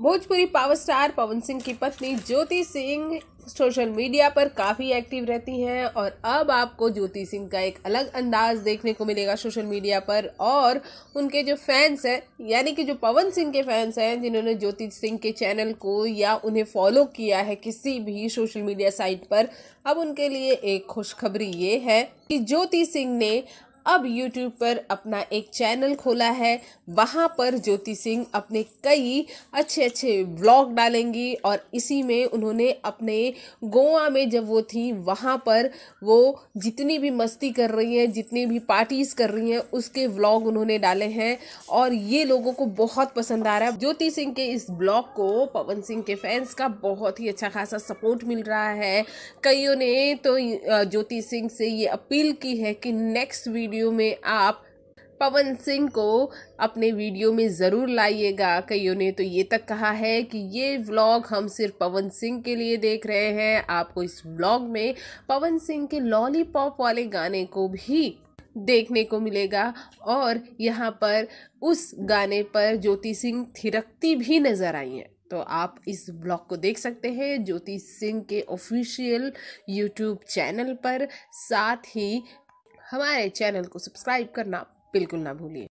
Bhojpuri power star Pawan Singh की पत्नी ज्योति Singh social media पर काफ़ी एक्टिव रहती हैं और अब आपको ज्योति सिंह का एक अलग अंदाज देखने को मिलेगा सोशल मीडिया पर और उनके जो फैंस हैं यानी कि जो पवन सिंह के फैंस हैं जिन्होंने ज्योति सिंह के चैनल को या उन्हें फॉलो किया है किसी भी सोशल मीडिया साइट पर अब उनके लिए एक खुशखबरी ये है कि ज्योति सिंह ने अब यूट्यूब पर अपना एक चैनल खोला है वहाँ पर ज्योति सिंह अपने कई अच्छे अच्छे ब्लॉग डालेंगी और इसी में उन्होंने अपने गोवा में जब वो थी वहाँ पर वो जितनी भी मस्ती कर रही हैं जितनी भी पार्टीज़ कर रही हैं उसके ब्लॉग उन्होंने डाले हैं और ये लोगों को बहुत पसंद आ रहा है ज्योति सिंह के इस ब्लॉग को पवन सिंह के फैंस का बहुत ही अच्छा खासा सपोर्ट मिल रहा है कईयों ने तो ज्योति सिंह से ये अपील की है कि नेक्स्ट वीडियो वीडियो में आप पवन सिंह को अपने वीडियो में ज़रूर लाइएगा कईयों ने तो ये तक कहा है कि ये व्लॉग हम सिर्फ पवन सिंह के लिए देख रहे हैं आपको इस व्लॉग में पवन सिंह के लॉलीपॉप वाले गाने को भी देखने को मिलेगा और यहाँ पर उस गाने पर ज्योति सिंह थिरकती भी नज़र आई हैं तो आप इस ब्लॉग को देख सकते हैं ज्योति सिंह के ऑफिशियल यूट्यूब चैनल पर साथ ही हमारे चैनल को सब्सक्राइब करना बिल्कुल ना भूलिए